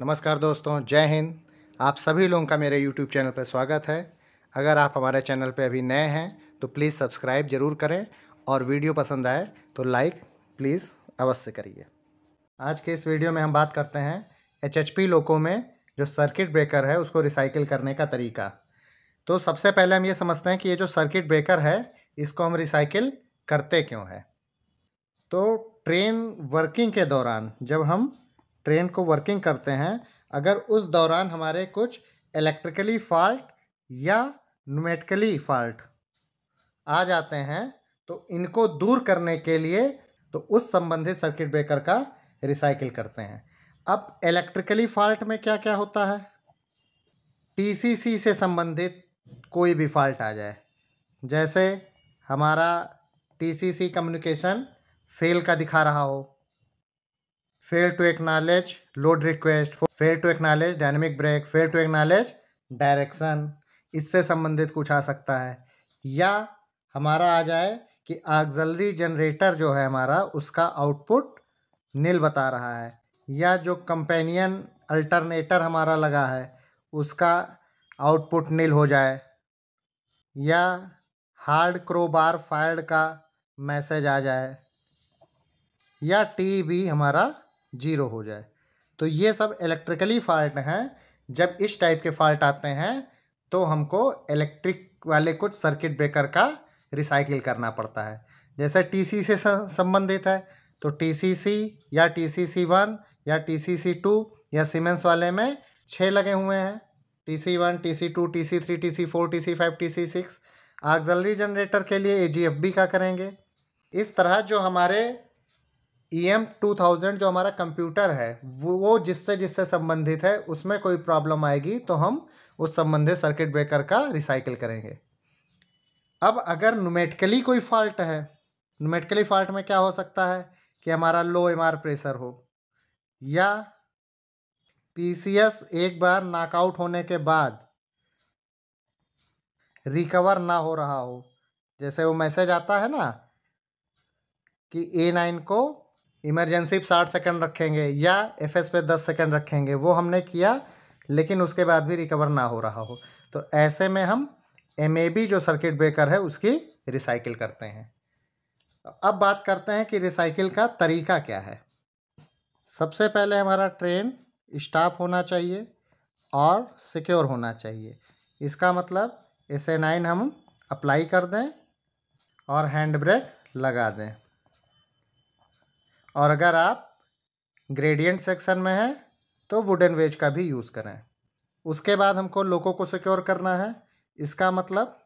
नमस्कार दोस्तों जय हिंद आप सभी लोगों का मेरे यूट्यूब चैनल पर स्वागत है अगर आप हमारे चैनल पर अभी नए हैं तो प्लीज़ सब्सक्राइब ज़रूर करें और वीडियो पसंद आए तो लाइक प्लीज़ अवश्य करिए आज के इस वीडियो में हम बात करते हैं एच लोको में जो सर्किट ब्रेकर है उसको रिसाइकिल करने का तरीका तो सबसे पहले हम ये समझते हैं कि ये जो सर्किट ब्रेकर है इसको हम रिसाइकिल करते क्यों है तो ट्रेन वर्किंग के दौरान जब हम ट्रेन को वर्किंग करते हैं अगर उस दौरान हमारे कुछ इलेक्ट्रिकली फॉल्ट या नोमेटिकली फॉल्ट आ जाते हैं तो इनको दूर करने के लिए तो उस संबंधित सर्किट ब्रेकर का रिसाइकिल करते हैं अब इलेक्ट्रिकली फॉल्ट में क्या क्या होता है टीसीसी से संबंधित कोई भी फॉल्ट आ जाए जैसे हमारा टीसीसी कम्युनिकेशन फेल का दिखा रहा हो fail to acknowledge load request fail to acknowledge dynamic brake fail to acknowledge direction इससे संबंधित कुछ आ सकता है या हमारा आ जाए कि आगजलरी जनरेटर जो है हमारा उसका आउटपुट नील बता रहा है या जो कंपेनियन अल्टरनेटर हमारा लगा है उसका आउटपुट नील हो जाए या हार्ड क्रोबार फायर्ड का मैसेज आ जाए या टी भी हमारा जीरो हो जाए तो ये सब इलेक्ट्रिकली फॉल्ट हैं जब इस टाइप के फॉल्ट आते हैं तो हमको इलेक्ट्रिक वाले कुछ सर्किट ब्रेकर का रिसाइकिल करना पड़ता है जैसे टीसी से संबंधित है तो टीसीसी या टीसीसी वन या टीसीसी टू या सीमेंस वाले में छः लगे हुए हैं T C one T C two T C three T C four T C five T C six auxiliary generator के लिए ए जी एफ बी का करेंगे इस तरह जो हमारे ई एम टू थाउजेंड जो हमारा कंप्यूटर है वो जिससे जिससे संबंधित है उसमें कोई प्रॉब्लम आएगी तो हम उस संबंधित सर्किट ब्रेकर का रिसाइकिल करेंगे अब अगर नुमेटिकली कोई फॉल्ट है नुमेटिकली फॉल्ट में क्या हो सकता है कि हमारा लो एम प्रेशर हो या पीसीएस एक बार नाकआउट होने के बाद रिकवर ना हो रहा हो जैसे वो मैसेज आता है ना कि ए नाइन को इमरजेंसी पर साठ सेकेंड रखेंगे या एफ एस पे दस सेकेंड रखेंगे वो हमने किया लेकिन उसके बाद भी रिकवर ना हो रहा हो तो ऐसे में हम एम जो सर्किट ब्रेकर है उसकी रिसाइकिल करते हैं अब बात करते हैं कि रिसाइकिल का तरीका क्या है सबसे पहले हमारा ट्रेन स्टाफ होना चाहिए और सिक्योर होना चाहिए इसका मतलब एस ए नाइन हम अप्लाई कर दें और हैंड ब्रेक लगा दें और अगर आप ग्रेडियंट सेक्शन में हैं तो वुडन वेज का भी यूज़ करें उसके बाद हमको लोको को सिक्योर करना है इसका मतलब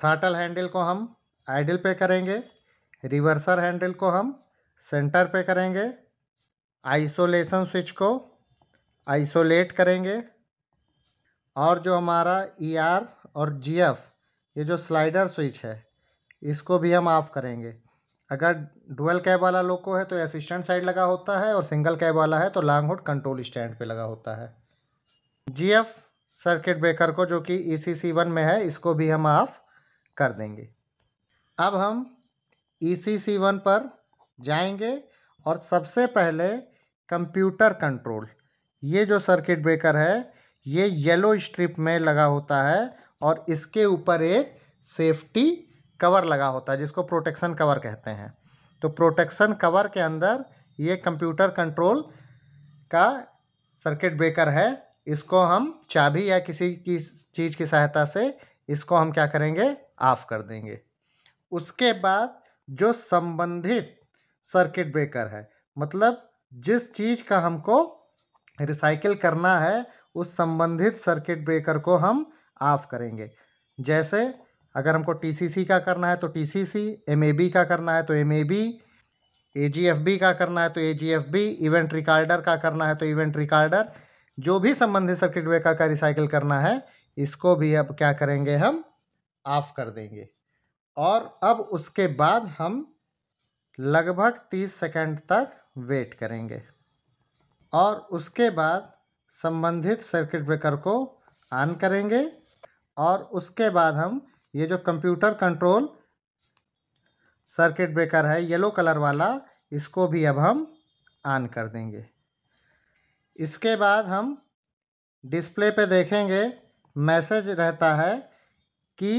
थ्राटल हैंडल को हम आइडल पे करेंगे रिवर्सर हैंडल को हम सेंटर पे करेंगे आइसोलेशन स्विच को आइसोलेट करेंगे और जो हमारा ई e ER आर और जी एफ़ ये जो स्लाइडर स्विच है इसको भी हम ऑफ़ करेंगे अगर डुअल कैब वाला लोको है तो असिस्टेंट साइड लगा होता है और सिंगल कैब वाला है तो लॉन्ग हुड कंट्रोल स्टैंड पे लगा होता है जीएफ सर्किट ब्रेकर को जो कि ई सी सी वन में है इसको भी हम ऑफ कर देंगे अब हम ई सी सी वन पर जाएंगे और सबसे पहले कंप्यूटर कंट्रोल ये जो सर्किट ब्रेकर है ये येलो स्ट्रिप में लगा होता है और इसके ऊपर एक सेफ्टी कवर लगा होता है जिसको प्रोटेक्शन कवर कहते हैं तो प्रोटेक्शन कवर के अंदर ये कंप्यूटर कंट्रोल का सर्किट ब्रेकर है इसको हम चाबी या किसी की चीज़ की सहायता से इसको हम क्या करेंगे ऑफ़ कर देंगे उसके बाद जो संबंधित सर्किट ब्रेकर है मतलब जिस चीज़ का हमको रिसाइकिल करना है उस संबंधित सर्किट ब्रेकर को हम ऑफ़ करेंगे जैसे अगर हमको टी का करना है तो T C C M A B का करना है तो M A B A G F B का करना है तो A G F B event recorder का करना है तो इवेंट रिकॉर्डर जो भी संबंधित सर्किट ब्रेकर का रिसाइकिल करना है इसको भी अब क्या करेंगे हम ऑफ कर देंगे और अब उसके बाद हम लगभग तीस सेकंड तक वेट करेंगे और उसके बाद संबंधित सर्किट ब्रेकर को ऑन करेंगे और उसके बाद हम ये जो कंप्यूटर कंट्रोल सर्किट ब्रेकर है येलो कलर वाला इसको भी अब हम ऑन कर देंगे इसके बाद हम डिस्प्ले पे देखेंगे मैसेज रहता है कि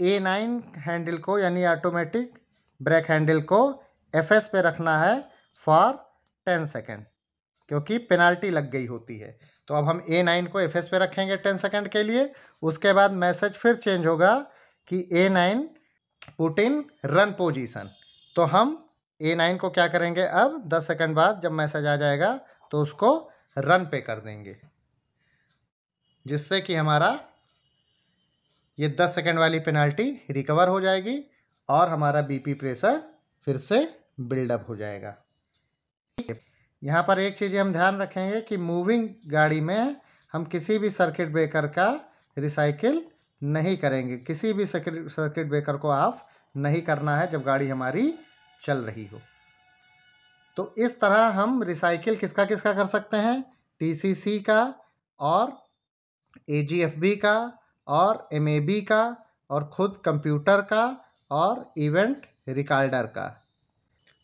ए नाइन हैंडल को यानी ऑटोमेटिक ब्रेक हैंडल को एफ एस पे रखना है फॉर टेन सेकेंड क्योंकि पेनाल्टी लग गई होती है तो अब हम ए नाइन को एफ एस पे रखेंगे टेन सेकेंड के लिए उसके बाद मैसेज फिर चेंज होगा कि A nine put in run position तो हम ए नाइन को क्या करेंगे अब दस सेकंड बाद जब मैसेज आ जाएगा तो उसको रन पे कर देंगे जिससे कि हमारा ये दस सेकंड वाली पेनल्टी रिकवर हो जाएगी और हमारा बीपी प्रेशर फिर से बिल्डअप हो जाएगा यहाँ पर एक चीज़ हम ध्यान रखेंगे कि मूविंग गाड़ी में हम किसी भी सर्किट ब्रेकर का रिसाइकिल नहीं करेंगे किसी भी सर्किट सर्किट ब्रेकर को ऑफ नहीं करना है जब गाड़ी हमारी चल रही हो तो इस तरह हम रिसाइकिल किसका किसका कर सकते हैं टीसीसी का और एजीएफबी का और एमएबी का और खुद कंप्यूटर का और इवेंट रिकॉर्डर का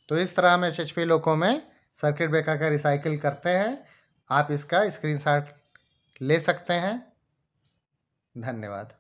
तो इस तरह हम एच लोगों में सर्किट ब्रेकर का रिसाइकिल करते हैं आप इसका स्क्रीनशॉट ले सकते हैं धन्यवाद